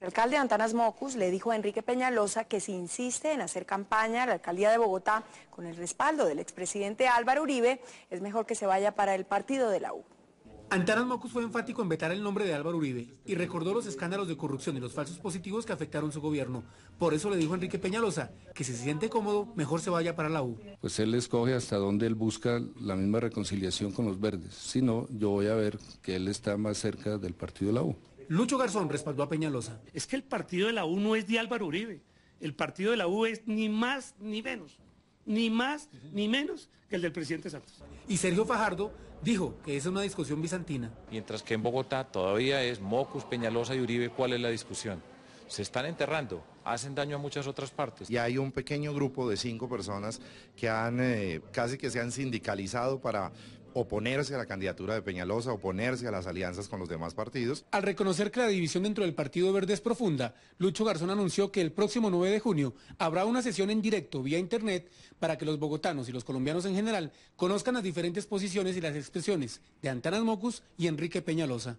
El alcalde Antanas Mocus le dijo a Enrique Peñalosa que si insiste en hacer campaña a la alcaldía de Bogotá con el respaldo del expresidente Álvaro Uribe, es mejor que se vaya para el partido de la U. Antanas Mocus fue enfático en vetar el nombre de Álvaro Uribe y recordó los escándalos de corrupción y los falsos positivos que afectaron su gobierno. Por eso le dijo a Enrique Peñalosa que si se siente cómodo, mejor se vaya para la U. Pues él escoge hasta donde él busca la misma reconciliación con los verdes. Si no, yo voy a ver que él está más cerca del partido de la U. Lucho Garzón respaldó a Peñalosa. Es que el partido de la U no es de Álvaro Uribe. El partido de la U es ni más ni menos. Ni más ni menos que el del presidente Santos. Y Sergio Fajardo dijo que es una discusión bizantina. Mientras que en Bogotá todavía es Mocus, Peñalosa y Uribe, ¿cuál es la discusión? se están enterrando, hacen daño a muchas otras partes. Y hay un pequeño grupo de cinco personas que han eh, casi que se han sindicalizado para oponerse a la candidatura de Peñalosa, oponerse a las alianzas con los demás partidos. Al reconocer que la división dentro del Partido Verde es profunda, Lucho Garzón anunció que el próximo 9 de junio habrá una sesión en directo vía Internet para que los bogotanos y los colombianos en general conozcan las diferentes posiciones y las expresiones de Antanas Mocus y Enrique Peñalosa.